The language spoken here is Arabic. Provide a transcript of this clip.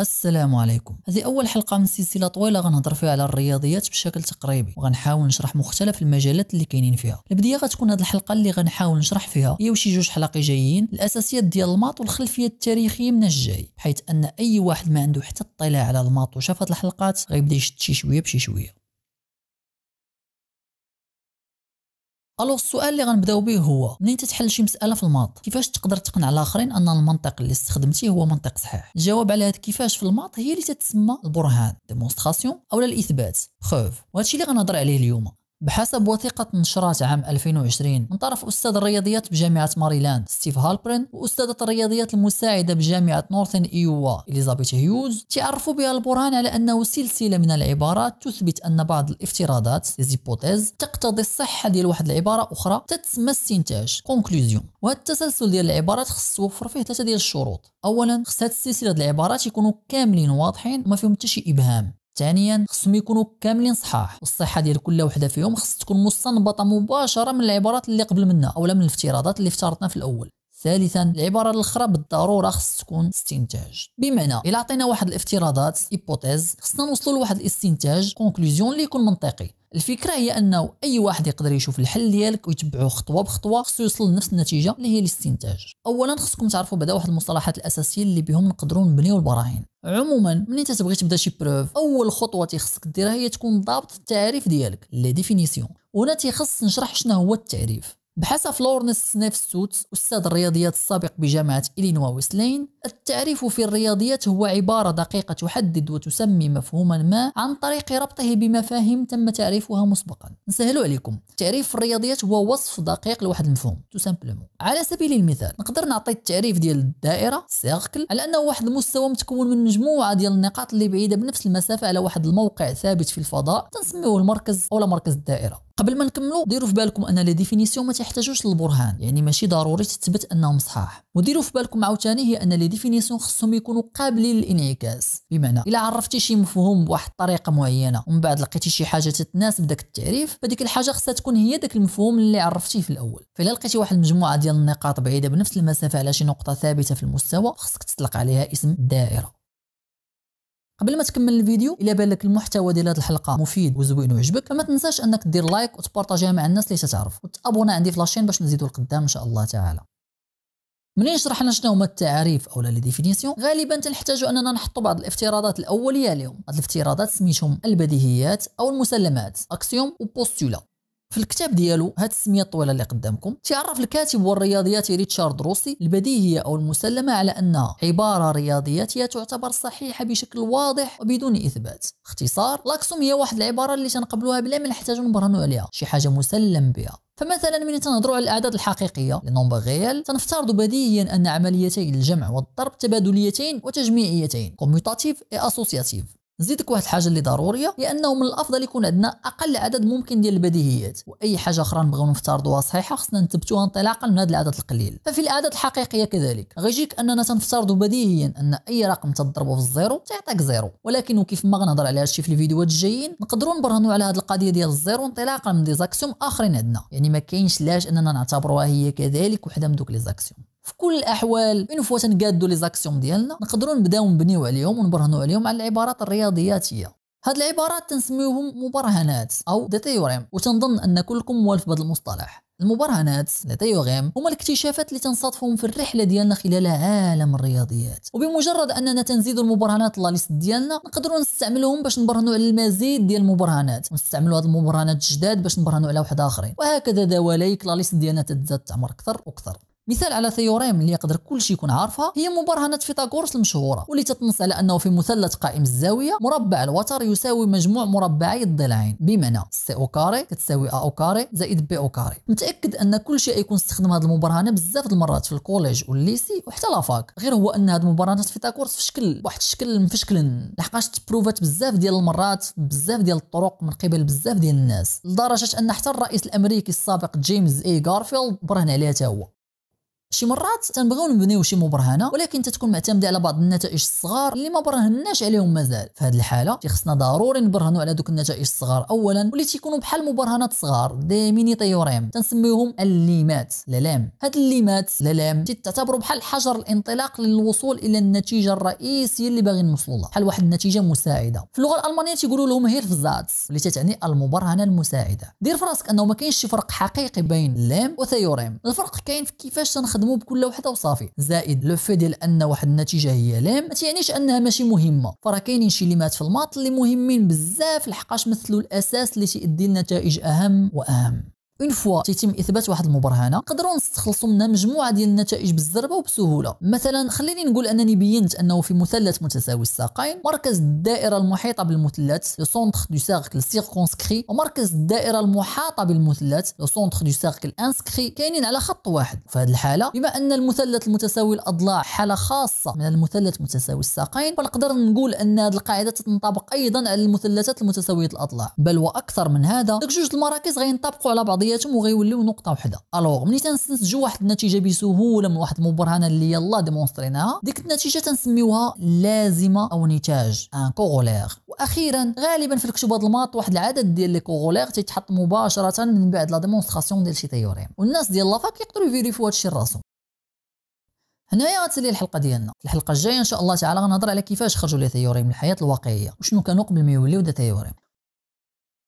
السلام عليكم هذه اول حلقه من سلسله طويله غنهضر فيها على الرياضيات بشكل تقريبي وغنحاول نشرح مختلف المجالات اللي كاينين فيها البدايه غتكون هذه الحلقه اللي غنحاول نشرح فيها هي وشي جوج حلقي جايين الاساسيات ديال الماط والخلفيه التاريخيه من الجاي حيث ان اي واحد ما عنده حتى اطلاع على الماط وشاف هذه الحلقات غيبدا يشد شي شويه بشي شويه الوغ السؤال اللي غنبداو به هو منين تتحل شي مساله في الماط كيفاش تقدر تقنع الاخرين ان المنطق اللي استخدمتيه هو منطق صحيح الجواب على هذا كيفاش في الماط هي اللي تتسمى البرهان ديمونستراسيون او الاثبات بروف وهادشي اللي غنهضر عليه اليوم بحسب وثيقة نشرات عام 2020 من طرف أستاذ الرياضيات بجامعة ماريلاند ستيف هالبرين وأستاذة الرياضيات المساعدة بجامعة نورثن إيوا إليزابيث هيوز تعرفوا بها البرهان على أنه سلسلة من العبارات تثبت أن بعض الافتراضات ليزيبوتيز تقتضي الصحة ديال واحد العبارة أخرى تتسمى استنتاج كونكلوزيون وهذا التسلسل ديال العبارات خص يوفر فيه ثلاثة ديال الشروط أولا خص هاد السلسلة ديال العبارات يكونوا كاملين واضحين وما فيهم حتى شي إبهام ثانيا خصهم يكونوا كاملين صحاح والصحه ديال كل وحده فيهم خص تكون مستنبطه مباشره من العبارات اللي قبل منها اولا من الافتراضات اللي افترضنا في الاول ثالثا العباره الاخرى بالضروره خص تكون استنتاج بمعنى الا عطينا واحد الافتراضات ايبوتيز خصنا نوصلوا لواحد الاستنتاج كونكلوزيون اللي يكون منطقي الفكره هي انه اي واحد يقدر يشوف الحل ديالك ويتبعه خطوه بخطوه خصو يوصل لنفس النتيجه اللي هي الاستنتاج اولا خصكم تعرفوا بعدا واحد المصطلحات الاساسيه اللي بهم نقدروا نبنيو البراهين عموما ملي تتبغي تبدا شي بروف اول خطوه تيخصك ديرها هي تكون ضابط التعريف ديالك لي ديفينيسيون وهنا تيخص نشرح شنو هو التعريف بحسب لورنس نيفسوت أستاذ الرياضيات السابق بجامعة إلينوا ويسلين التعريف في الرياضيات هو عبارة دقيقة تحدد وتسمي مفهوما ما عن طريق ربطه بمفاهيم تم تعريفها مسبقا نسهل عليكم تعريف الرياضيات هو وصف دقيق لواحد المفهوم تسامبلمون على سبيل المثال نقدر نعطي التعريف ديال الدائرة سيركل على أنه واحد المستوى متكون من مجموعة ديال النقاط اللي بعيدة بنفس المسافة على واحد الموقع ثابت في الفضاء تنسميه المركز أو مركز الدائرة قبل ما نكملوا ديروا في بالكم ان لي ديفينيسيون ما تحتاجوش للبرهان يعني ماشي ضروري تثبت انهم صحاح وديروا في بالكم عاوتاني هي ان لي ديفينيسيون خصهم يكونوا قابلين للانعكاس بمعنى الا عرفتي شي مفهوم بواحد الطريقه معينه ومن بعد لقيتي شي حاجه تتناسب داك التعريف فديك الحاجه خصها تكون هي داك المفهوم اللي عرفتيه في الاول فالا لقيتي واحد المجموعه ديال النقاط بعيده بنفس المسافه على شي نقطه ثابته في المستوى خصك تطلق عليها اسم دائره قبل ما تكمل الفيديو الا بان لك المحتوى ديال هذه الحلقه مفيد وزوين وعجبك فما تنساش انك دير لايك وتبارطاجيها مع الناس اللي تتعرف وتابونا عندي في لاشين باش نزيدو القدام ان شاء الله تعالى منين شرحنا شنو هما التعاريف او لا ديفينيسيون غالبا تنحتاج اننا نحطوا بعض الافتراضات الاوليه لهم هاد الافتراضات سميتهم البديهيات او المسلمات اكسيوم وبوستولا في الكتاب ديالو هاد السميه الطويله اللي قدامكم تعرف الكاتب والرياضياتي ريتشارد روسي البديهيه او المسلمه على انها عباره رياضياتيه تعتبر صحيحه بشكل واضح وبدون اثبات باختصار لاكسوم هي واحد العباره اللي تنقبلوها بلا ما نحتاجو نبرهنوا عليها شي حاجه مسلم بها فمثلا من تنهضروا على الاعداد الحقيقيه لنومبر غيال تنفترض بديهيا ان عمليتي الجمع والضرب تبادليتين وتجميعيتين كوميوتاتيف اي اسوسياتيف نزيدك واحد الحاجه اللي ضروريه لانه من الافضل يكون عندنا اقل عدد ممكن ديال البديهيات واي حاجه اخرى نبغيو نفترضوها صحيحه خصنا نثبتوها انطلاقا من هذا العدد القليل ففي الاعداد الحقيقيه كذلك غيجيك اننا تنفترضوا بديهيا ان اي رقم تضربه في الزيرو تعطيك زيرو ولكن وكيف ما غنهضر على هادشي في الفيديوهات الجايين نقدروا نبرهنوا على هذه القضيه ديال الزيرو انطلاقا من دي زاكسيوم اخرين عندنا يعني ما كاينش لاش اننا نعتبروها هي كذلك وحده من دوك لي زاكسيوم في كل الاحوال من فوا تنقادو لي زاكسيون ديالنا نقدروا نبداو نبنيو عليهم ونبرهنوا عليهم على العبارات الرياضياتيه هاد العبارات تنسميوهم مبرهنات او دي تيوريم وتنظن ان كلكم موالف بهذا المصطلح المبرهنات لي تيوريم هما الاكتشافات اللي تنصادفهم في الرحله ديالنا خلال عالم الرياضيات وبمجرد اننا تنزيدوا المبرهنات لا ليست ديالنا نقدروا نستعملوهم باش نبرهنوا على المزيد ديال المبرهنات ونستعملوا هاد المبرهنات الجداد باش نبرهنوا على واحد اخرين وهكذا دواليك لا ليست ديالنا تتزاد تعمر اكثر واكثر مثال على ثيوريم اللي يقدر كل شيء يكون عارفها هي مبرهنة فيثاغورس المشهورة واللي تتنص على أنه في مثلث قائم الزاوية مربع الوتر يساوي مجموع مربعي الضلعين بمعنى سي أو كاري كتساوي أ أو كاري زائد بي أو كاري متأكد أن كل شيء يكون استخدم هذه المبرهنة بزاف المرات في الكوليج والليسي وحتى لافاك غير هو أن هذه مبرهنة فيثاغورس في شكل واحد الشكل مفشكل لحقاش تبروفات بزاف ديال المرات بزاف ديال الطرق من قبل بزاف ديال الناس لدرجة أن حتى الرئيس الأمريكي السابق جيمس إي غارفيلد برهن عليها هو شي مرات تنبغيو نبنيو شي مبرهنه ولكن تتكون معتمده على بعض النتائج الصغار اللي ما برهناش عليهم مازال في هذه الحاله تيخصنا ضروري نبرهنوا على دوك النتائج الصغار اولا واللي تيكونوا بحال مبرهنات صغار دي ميني تيوريم تنسميوهم الليمات للام هاد الليمات للام تعتبروا بحال حجر الانطلاق للوصول الى النتيجه الرئيسيه اللي باغيين نوصلوا لها بحال واحد النتيجه مساعده في اللغه الالمانيه تيقولوا لهم هيرفزاتس اللي تتعني المبرهنه المساعده دير في راسك انه ما كاينش شي فرق حقيقي بين لام وثيوريم الفرق كاين في كيفاش تنخدم كنخدموا بكل وحده وصافي زائد لو في ديال ان واحد النتيجه هي لام ما تعنيش انها ماشي مهمه فراه كاينين شي ليمات في الماط اللي مهمين بزاف لحقاش مثلوا الاساس اللي تيدي لنتائج اهم واهم اون فوا تيتم اثبات واحد المبرهنه نقدروا نستخلصوا منها مجموعه ديال النتائج بالزربه وبسهوله مثلا خليني نقول انني بينت انه في مثلث متساوي الساقين مركز الدائره المحيطه بالمثلث لو سونتر دو سيركل سيركونسكري ومركز الدائره المحاطه بالمثلث لو سونتر دو سيركل انسكري كاينين على خط واحد في هذه الحاله بما ان المثلث المتساوي الاضلاع حاله خاصه من المثلث متساوي الساقين فنقدر نقول ان هذه القاعده تنطبق ايضا على المثلثات المتساويه الاضلاع بل واكثر من هذا جوج المراكز غينطبقوا على بعض بعضياتهم وغيوليو نقطه وحده الوغ ملي تنستنتجوا واحد النتيجه بسهوله من واحد المبرهنه اللي يلا ديمونستريناها ديك النتيجه تنسميوها لازمه او نتاج ان كوغولير واخيرا غالبا في الكتب هاد الماط واحد العدد ديال لي كوغولير تيتحط مباشره من بعد لا ديمونستراسيون ديال شي تيوريم والناس ديال لافاك يقدروا يفيريفيو هادشي راسهم هنايا غتسالي الحلقه ديالنا الحلقه الجايه ان شاء الله تعالى غنهضر على كيفاش خرجوا لي تيوريم من الحياه الواقعيه وشنو كانوا قبل ما يوليو دا تيوريم